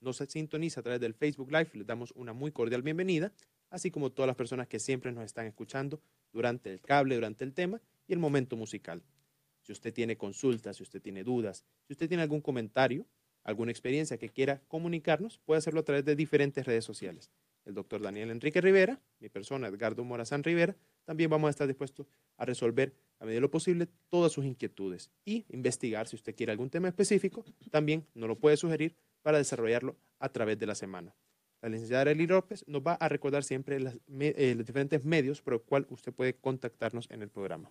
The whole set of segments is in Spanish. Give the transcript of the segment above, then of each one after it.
nos sintoniza a través del Facebook Live, les damos una muy cordial bienvenida, así como todas las personas que siempre nos están escuchando durante el cable, durante el tema y el momento musical. Si usted tiene consultas, si usted tiene dudas, si usted tiene algún comentario, alguna experiencia que quiera comunicarnos, puede hacerlo a través de diferentes redes sociales. El doctor Daniel Enrique Rivera, mi persona Edgardo Morazán Rivera, también vamos a estar dispuestos a resolver a medida de lo posible todas sus inquietudes y investigar si usted quiere algún tema específico, también nos lo puede sugerir para desarrollarlo a través de la semana. La licenciada Eli López nos va a recordar siempre eh, los diferentes medios por los cuales usted puede contactarnos en el programa.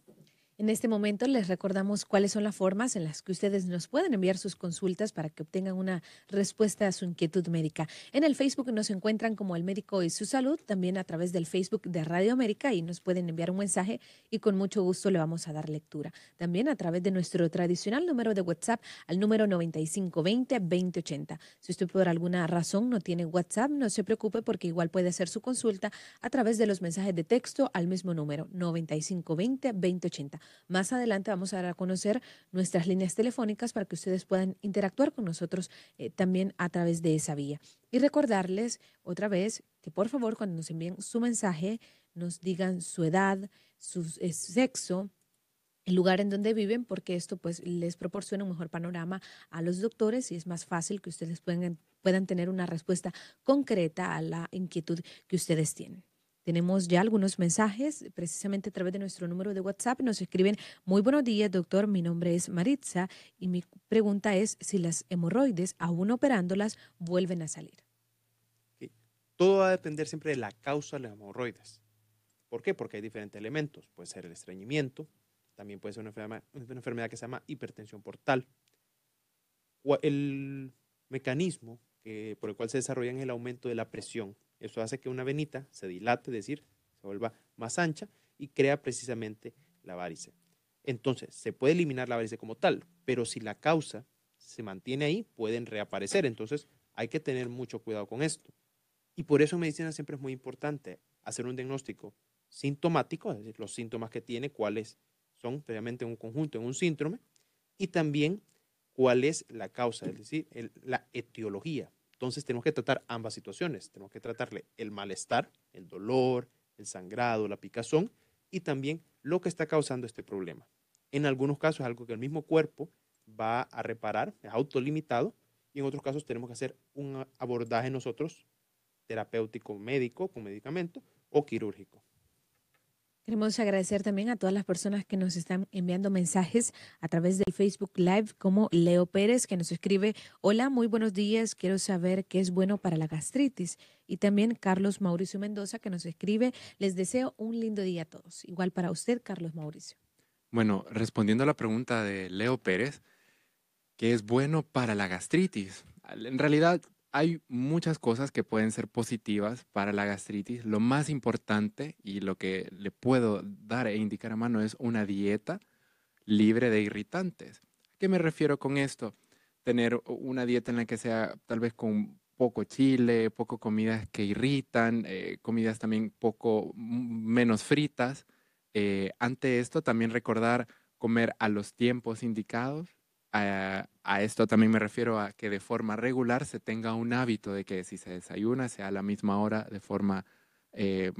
En este momento les recordamos cuáles son las formas en las que ustedes nos pueden enviar sus consultas para que obtengan una respuesta a su inquietud médica. En el Facebook nos encuentran como el médico y su salud, también a través del Facebook de Radio América y nos pueden enviar un mensaje y con mucho gusto le vamos a dar lectura. También a través de nuestro tradicional número de WhatsApp al número 9520-2080. Si usted por alguna razón no tiene WhatsApp, no se preocupe porque igual puede hacer su consulta a través de los mensajes de texto al mismo número 9520-2080. Más adelante vamos a dar a conocer nuestras líneas telefónicas para que ustedes puedan interactuar con nosotros eh, también a través de esa vía. Y recordarles otra vez que por favor cuando nos envíen su mensaje nos digan su edad, su eh, sexo, el lugar en donde viven porque esto pues les proporciona un mejor panorama a los doctores y es más fácil que ustedes puedan tener una respuesta concreta a la inquietud que ustedes tienen. Tenemos ya algunos mensajes precisamente a través de nuestro número de WhatsApp. Nos escriben, muy buenos días, doctor, mi nombre es Maritza y mi pregunta es si las hemorroides, aún operándolas, vuelven a salir. Todo va a depender siempre de la causa de las hemorroides. ¿Por qué? Porque hay diferentes elementos. Puede ser el estreñimiento, también puede ser una enfermedad, que se llama hipertensión portal. O el mecanismo por el cual se desarrolla el aumento de la presión eso hace que una venita se dilate, es decir, se vuelva más ancha y crea precisamente la varice. Entonces, se puede eliminar la varice como tal, pero si la causa se mantiene ahí, pueden reaparecer. Entonces, hay que tener mucho cuidado con esto. Y por eso en medicina siempre es muy importante hacer un diagnóstico sintomático, es decir, los síntomas que tiene, cuáles son previamente en un conjunto, en un síndrome, y también cuál es la causa, es decir, la etiología, entonces tenemos que tratar ambas situaciones. Tenemos que tratarle el malestar, el dolor, el sangrado, la picazón y también lo que está causando este problema. En algunos casos es algo que el mismo cuerpo va a reparar, es autolimitado, y en otros casos tenemos que hacer un abordaje nosotros terapéutico médico con medicamento o quirúrgico. Queremos agradecer también a todas las personas que nos están enviando mensajes a través del Facebook Live, como Leo Pérez, que nos escribe, hola, muy buenos días, quiero saber qué es bueno para la gastritis. Y también Carlos Mauricio Mendoza, que nos escribe, les deseo un lindo día a todos. Igual para usted, Carlos Mauricio. Bueno, respondiendo a la pregunta de Leo Pérez, ¿qué es bueno para la gastritis? En realidad, hay muchas cosas que pueden ser positivas para la gastritis. Lo más importante y lo que le puedo dar e indicar a mano es una dieta libre de irritantes. ¿A qué me refiero con esto? Tener una dieta en la que sea tal vez con poco chile, poco comidas que irritan, eh, comidas también poco mm, menos fritas. Eh, ante esto, también recordar comer a los tiempos indicados, a, esto también me refiero a que de forma regular se tenga un hábito de que si se desayuna sea a la misma hora de forma, eh,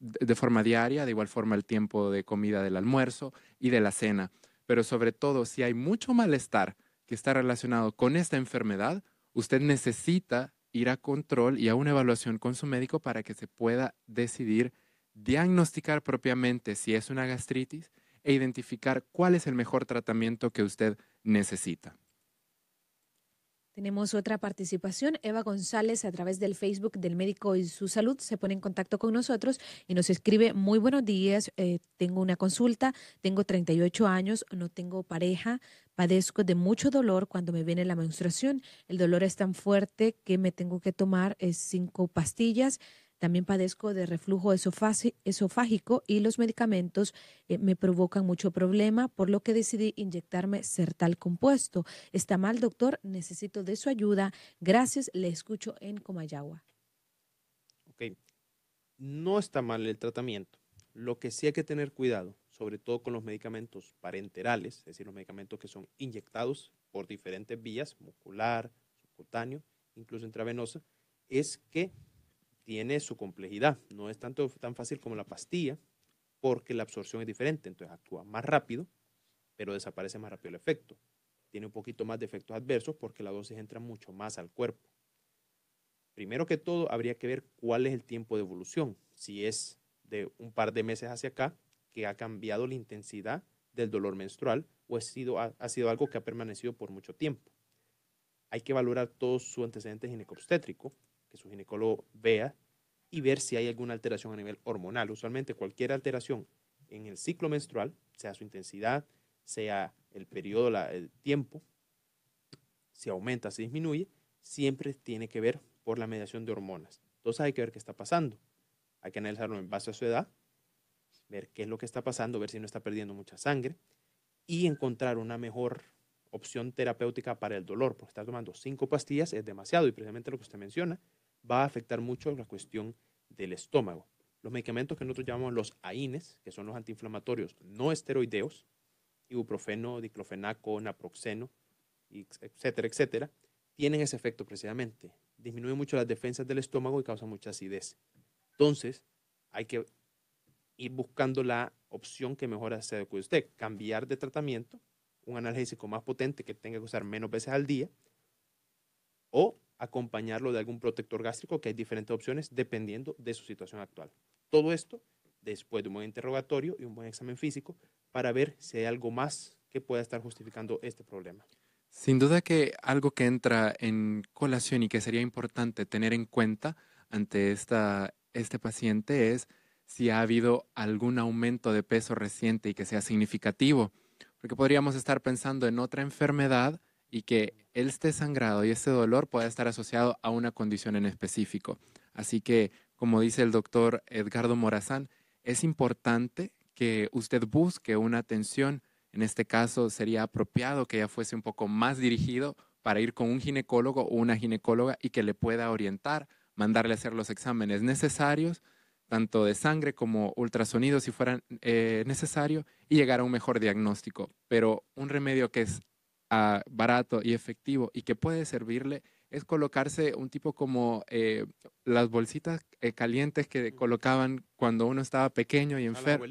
de forma diaria, de igual forma el tiempo de comida del almuerzo y de la cena. Pero sobre todo, si hay mucho malestar que está relacionado con esta enfermedad, usted necesita ir a control y a una evaluación con su médico para que se pueda decidir diagnosticar propiamente si es una gastritis e identificar cuál es el mejor tratamiento que usted necesita. Tenemos otra participación. Eva González, a través del Facebook del Médico y su Salud, se pone en contacto con nosotros y nos escribe, muy buenos días, eh, tengo una consulta, tengo 38 años, no tengo pareja, padezco de mucho dolor cuando me viene la menstruación. El dolor es tan fuerte que me tengo que tomar eh, cinco pastillas también padezco de reflujo esofágico y los medicamentos eh, me provocan mucho problema, por lo que decidí inyectarme Sertal compuesto. Está mal, doctor, necesito de su ayuda. Gracias, le escucho en Comayagua. Ok, no está mal el tratamiento. Lo que sí hay que tener cuidado, sobre todo con los medicamentos parenterales, es decir, los medicamentos que son inyectados por diferentes vías, muscular, subcutáneo, incluso intravenosa, es que tiene su complejidad. No es tanto, tan fácil como la pastilla, porque la absorción es diferente. Entonces actúa más rápido, pero desaparece más rápido el efecto. Tiene un poquito más de efectos adversos porque la dosis entra mucho más al cuerpo. Primero que todo, habría que ver cuál es el tiempo de evolución. Si es de un par de meses hacia acá, que ha cambiado la intensidad del dolor menstrual o ha sido, sido algo que ha permanecido por mucho tiempo. Hay que valorar todo su antecedente ginecobstétrico que su ginecólogo vea y ver si hay alguna alteración a nivel hormonal. Usualmente cualquier alteración en el ciclo menstrual, sea su intensidad, sea el periodo, el tiempo, si aumenta, si disminuye, siempre tiene que ver por la mediación de hormonas. Entonces hay que ver qué está pasando. Hay que analizarlo en base a su edad, ver qué es lo que está pasando, ver si no está perdiendo mucha sangre y encontrar una mejor opción terapéutica para el dolor, porque estar tomando cinco pastillas es demasiado y precisamente lo que usted menciona, va a afectar mucho la cuestión del estómago. Los medicamentos que nosotros llamamos los AINES, que son los antiinflamatorios no esteroideos, ibuprofeno, diclofenaco, naproxeno, etcétera, etcétera, tienen ese efecto precisamente. Disminuyen mucho las defensas del estómago y causan mucha acidez. Entonces, hay que ir buscando la opción que mejor se adecue usted. Cambiar de tratamiento, un analgésico más potente que tenga que usar menos veces al día, o acompañarlo de algún protector gástrico, que hay diferentes opciones dependiendo de su situación actual. Todo esto después de un buen interrogatorio y un buen examen físico para ver si hay algo más que pueda estar justificando este problema. Sin duda que algo que entra en colación y que sería importante tener en cuenta ante este paciente es si ha habido algún aumento de peso reciente y que sea significativo, porque podríamos estar pensando en otra enfermedad y que este sangrado y este dolor pueda estar asociado a una condición en específico. Así que, como dice el doctor Edgardo Morazán, es importante que usted busque una atención. En este caso, sería apropiado que ya fuese un poco más dirigido para ir con un ginecólogo o una ginecóloga y que le pueda orientar, mandarle a hacer los exámenes necesarios, tanto de sangre como ultrasonido si fuera eh, necesario, y llegar a un mejor diagnóstico. Pero un remedio que es Ah, barato y efectivo y que puede servirle es colocarse un tipo como eh, las bolsitas eh, calientes que colocaban cuando uno estaba pequeño y enfermo.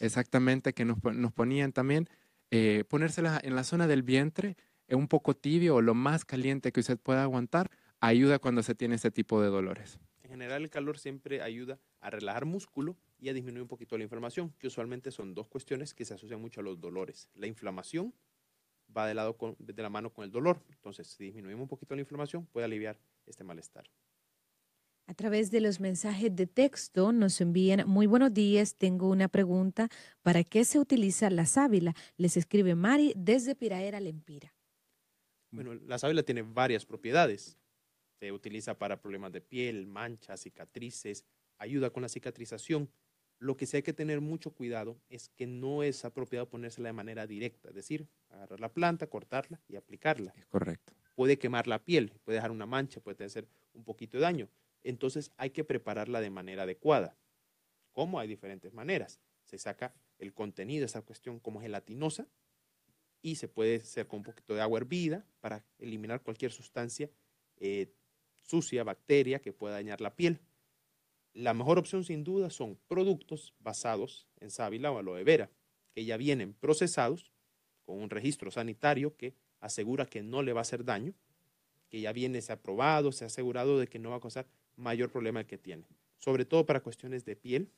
Exactamente, que nos, ponían también. Eh, ponérselas en la zona del vientre, un poco tibio o lo más caliente que usted pueda aguantar, ayuda cuando se tiene este tipo de dolores. En general, el calor siempre ayuda a relajar músculo y a disminuir un poquito la inflamación, que usualmente son dos cuestiones que se asocian mucho a los dolores, la inflamación va de, lado la mano con el dolor. Entonces, si disminuimos un poquito la inflamación, puede aliviar este malestar. A través de los mensajes de texto nos envían, muy buenos días, tengo una pregunta, ¿para qué se utiliza la sábila? Les escribe Mari desde Piraera, Lempira. Mm. Bueno, la sábila tiene varias propiedades. Se utiliza para problemas de piel, manchas, cicatrices, ayuda con la cicatrización, lo que sí hay que tener mucho cuidado es que no es apropiado ponérsela de manera directa, es decir, agarrar la planta, cortarla y aplicarla. Es correcto. Puede quemar la piel, puede dejar una mancha, puede hacer un poquito de daño. Entonces hay que prepararla de manera adecuada. ¿Cómo? Hay diferentes maneras. Se saca el contenido, esa cuestión como gelatinosa, y se puede hacer con un poquito de agua hervida para eliminar cualquier sustancia eh, sucia, bacteria que pueda dañar la piel la mejor opción sin duda son productos basados en sábila o aloe vera, que ya vienen procesados con un registro sanitario que asegura que no le va a hacer daño, que ya viene se ha se ha asegurado de que no va a causar mayor problema el que tiene, sobre todo para cuestiones de piel.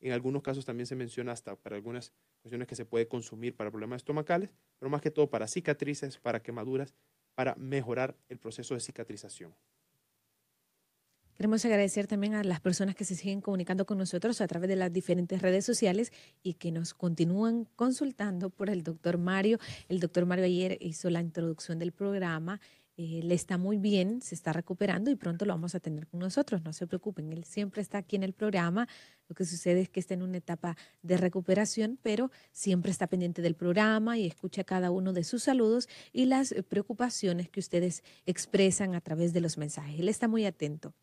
En algunos casos también se menciona hasta para algunas cuestiones que se puede consumir para problemas estomacales, pero más que todo para cicatrices, para quemaduras, para mejorar el proceso de cicatrización. Queremos agradecer también a las personas que se siguen comunicando con nosotros a través de las diferentes redes sociales y que nos continúan consultando por el doctor Mario. El doctor Mario ayer hizo la introducción del programa. Él eh, le está muy bien, se está recuperando y pronto lo vamos a tener con nosotros. No se preocupen, él siempre está aquí en el programa. Lo que sucede es que está en una etapa de recuperación, pero siempre está pendiente del programa y escucha cada uno de sus saludos y las preocupaciones que ustedes expresan a través de los mensajes. Él está muy atento.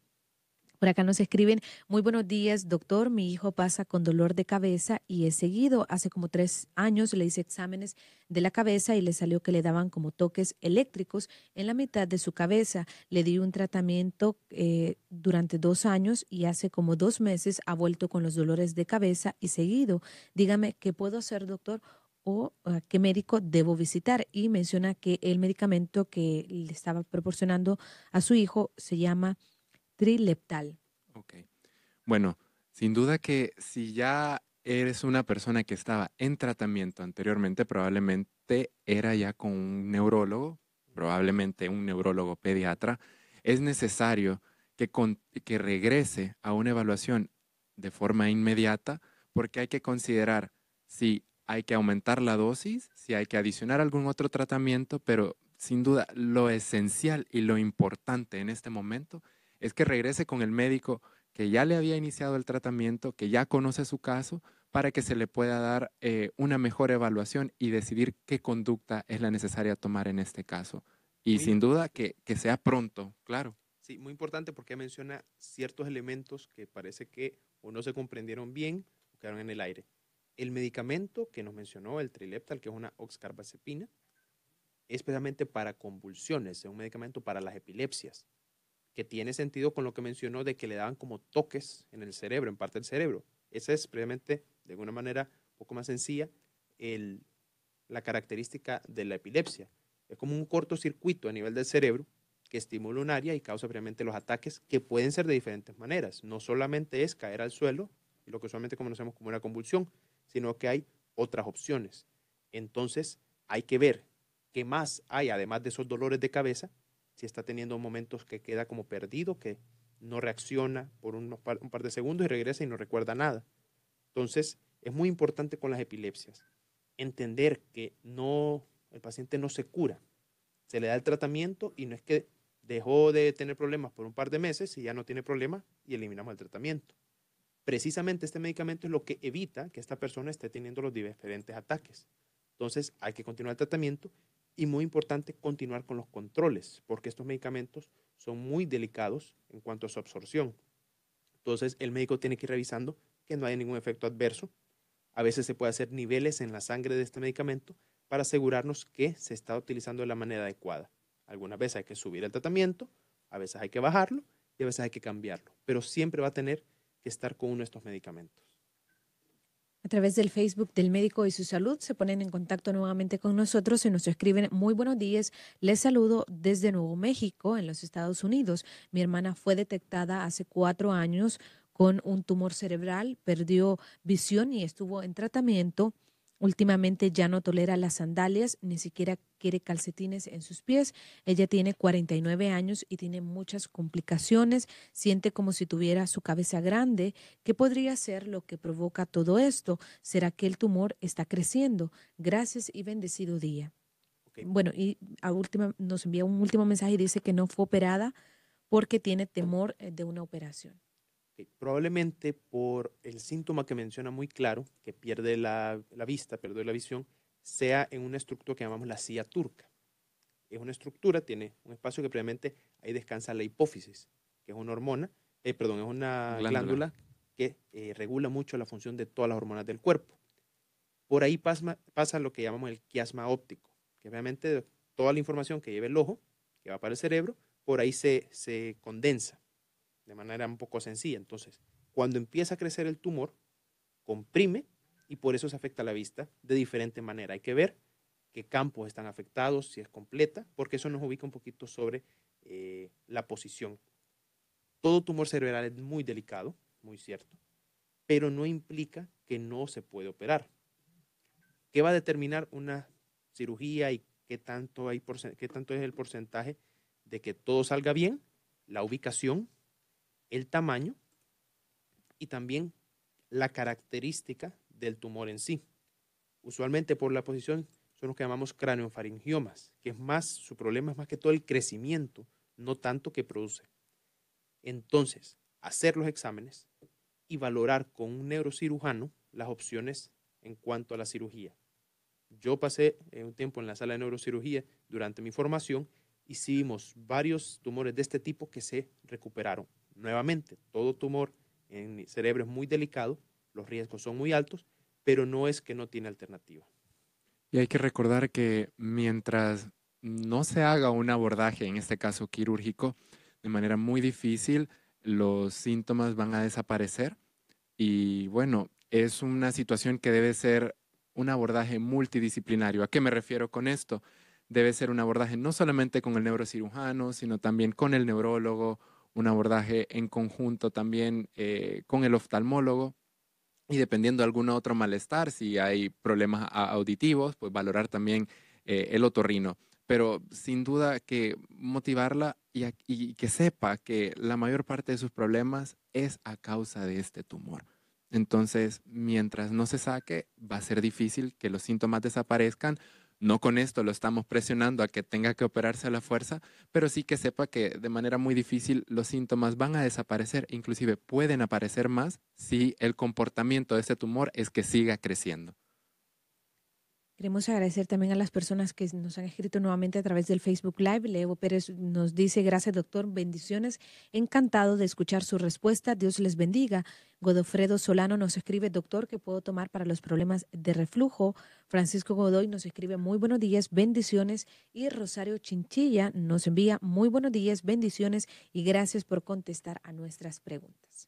Por acá nos escriben, muy buenos días, doctor, mi hijo pasa con dolor de cabeza y es seguido. Hace como tres años le hice exámenes de la cabeza y le salió que le daban como toques eléctricos en la mitad de su cabeza. Le di un tratamiento eh, durante dos años y hace como dos meses ha vuelto con los dolores de cabeza y seguido. Dígame, ¿qué puedo hacer, doctor? o ah, qué médico debo visitar. Y menciona que el medicamento que le estaba proporcionando a su hijo se llama trileptal. Ok. Bueno, sin duda que si ya eres una persona que estaba en tratamiento anteriormente, probablemente era ya con un neurólogo, probablemente un neurólogo pediatra, es necesario que, que regrese a una evaluación de forma inmediata porque hay que considerar si hay que aumentar la dosis, si hay que adicionar algún otro tratamiento, pero sin duda lo esencial y lo importante en este momento es que regrese con el médico que ya le había iniciado el tratamiento, que ya conoce su caso, para que se le pueda dar eh, una mejor evaluación y decidir qué conducta es la necesaria tomar en este caso. Y sin duda que, sea pronto, claro. Sí, muy importante porque menciona ciertos elementos que parece que o no se comprendieron bien o quedaron en el aire. El medicamento que nos mencionó, el Trileptal, que es una oxcarbazepina, especialmente para convulsiones, es un medicamento para las epilepsias que tiene sentido con lo que mencionó de que le daban como toques en el cerebro, en parte del cerebro. Esa es previamente, de alguna manera un poco más sencilla, la característica de la epilepsia. Es como un cortocircuito a nivel del cerebro que estimula un área y causa previamente los ataques que pueden ser de diferentes maneras. No solamente es caer al suelo, lo que usualmente conocemos como una convulsión, sino que hay otras opciones. Entonces, hay que ver qué más hay, además de esos dolores de cabeza, si está teniendo momentos que queda como perdido, que no reacciona por un par de segundos y regresa y no recuerda nada. Entonces, es muy importante con las epilepsias entender que no el paciente no se cura. Se le da el tratamiento y no es que dejó de tener problemas por un par de meses y ya no tiene problemas y eliminamos el tratamiento. Precisamente este medicamento es lo que evita que esta persona esté teniendo los diferentes ataques. Entonces hay que continuar el tratamiento y muy importante, continuar con los controles, porque estos medicamentos son muy delicados en cuanto a su absorción. Entonces, el médico tiene que ir revisando que no haya ningún efecto adverso. A veces se puede hacer niveles en la sangre de este medicamento para asegurarnos que se está utilizando de la manera adecuada. Algunas veces hay que subir el tratamiento, a veces hay que bajarlo y a veces hay que cambiarlo, pero siempre va a tener que estar con uno de estos medicamentos a través del Facebook del Médico y su Salud. Se ponen en contacto nuevamente con nosotros y nos escriben, muy buenos días, les saludo desde Nuevo México, en los Estados Unidos. Mi hermana fue detectada hace cuatro años con un tumor cerebral, perdió visión y estuvo en tratamiento Últimamente ya no tolera las sandalias, ni siquiera quiere calcetines en sus pies. Ella tiene 49 años y tiene muchas complicaciones. Siente como si tuviera su cabeza grande. ¿Qué podría ser lo que provoca todo esto? ¿Será que el tumor está creciendo? Gracias y bendecido día. Bueno, y a última, nos envía un último mensaje y dice que no fue operada porque tiene temor eh, de una operación. Probablemente por el síntoma que menciona muy claro, que pierde la, la vista, pierde la visión, sea en una estructura que llamamos la silla turca. Es una estructura, tiene un espacio que previamente ahí descansa la hipófisis, que es una hormona, eh, perdón, es una glándula, que eh, regula mucho la función de todas las hormonas del cuerpo. Por ahí pasa, pasa lo que llamamos el quiasma óptico, que obviamente toda la información que lleva el ojo, que va para el cerebro, por ahí se condensa de manera un poco sencilla. Entonces, cuando empieza a crecer el tumor, comprime y por eso se afecta la vista de diferente manera. Hay que ver qué campos están afectados, si es completa, porque eso nos ubica un poquito sobre eh, la posición. Todo tumor cerebral es muy delicado, muy cierto, pero no implica que no se puede operar. ¿Qué va a determinar una cirugía y qué tanto, hay qué tanto es el porcentaje de que todo salga bien? La ubicación el tamaño y también la característica del tumor en sí. Usualmente por la posición son los que llamamos cráneo-faringiomas, que es más, su problema es más que todo el crecimiento, no tanto que produce. Entonces, hacer los exámenes y valorar con un neurocirujano las opciones en cuanto a la cirugía. Yo pasé eh, un tiempo en la sala de neurocirugía durante mi formación y sí vimos varios tumores de este tipo que se recuperaron nuevamente, todo tumor en el cerebro es muy delicado, los riesgos son muy altos, pero no es que no tiene alternativa. Y hay que recordar que mientras no se haga un abordaje, en este caso quirúrgico, de manera muy difícil, los síntomas van a desaparecer. Y bueno, es una situación que debe ser un abordaje multidisciplinario. ¿A qué me refiero con esto? Debe ser un abordaje no solamente con el neurocirujano, sino también con el neurólogo, un abordaje en conjunto también eh, con el oftalmólogo y dependiendo de algún otro malestar, si hay problemas auditivos, pues valorar también eh, el otorrino. Pero sin duda que motivarla y, que sepa que la mayor parte de sus problemas es a causa de este tumor. Entonces, mientras no se saque, va a ser difícil que los síntomas desaparezcan, no con esto lo estamos presionando a que tenga que operarse a la fuerza, pero sí que sepa que de manera muy difícil los síntomas van a desaparecer, inclusive pueden aparecer más si el comportamiento de ese tumor es que siga creciendo. Queremos agradecer también a las personas que nos han escrito nuevamente a través del Facebook Live. Leo Pérez nos dice, gracias doctor, bendiciones, encantado de escuchar su respuesta, Dios les bendiga. Godofredo Solano nos escribe, doctor, ¿qué puedo tomar para los problemas de reflujo. Francisco Godoy nos escribe, muy buenos días, bendiciones. Y Rosario Chinchilla nos envía, muy buenos días, bendiciones y gracias por contestar a nuestras preguntas.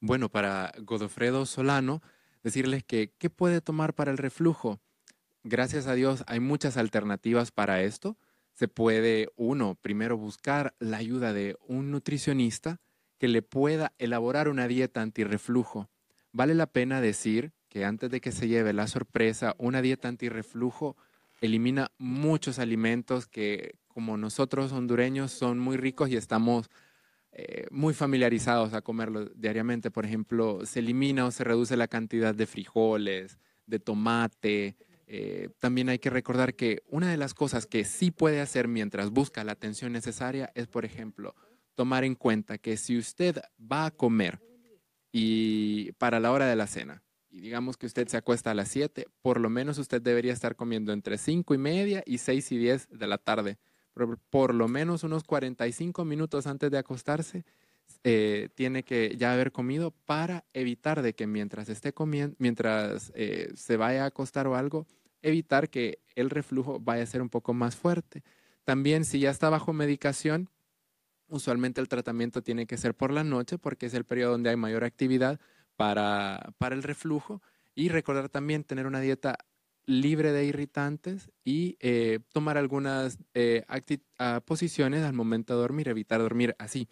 Bueno, para Godofredo Solano, decirles que, ¿qué puede tomar para el reflujo? gracias a Dios hay muchas alternativas para esto. Se puede, uno, primero buscar la ayuda de un nutricionista que le pueda elaborar una dieta antirreflujo. Vale la pena decir que antes de que se lleve la sorpresa, una dieta antirreflujo elimina muchos alimentos que como nosotros hondureños son muy ricos y estamos eh, muy familiarizados a comerlos diariamente. Por ejemplo, se elimina o se reduce la cantidad de frijoles, de tomate, eh, también hay que recordar que una de las cosas que sí puede hacer mientras busca la atención necesaria es, por ejemplo, tomar en cuenta que si usted va a comer y para la hora de la cena, y digamos que usted se acuesta a las 7, por lo menos usted debería estar comiendo entre 5 y media y 6 y 10 de la tarde. Por, por lo menos unos 45 minutos antes de acostarse, eh, tiene que ya haber comido para evitar de que mientras esté comiendo, mientras eh, se vaya a acostar o algo, evitar que el reflujo vaya a ser un poco más fuerte. También si ya está bajo medicación, usualmente el tratamiento tiene que ser por la noche porque es el periodo donde hay mayor actividad para, para el reflujo. Y recordar también tener una dieta libre de irritantes y eh, tomar algunas eh, ah, posiciones al momento de dormir, evitar dormir así,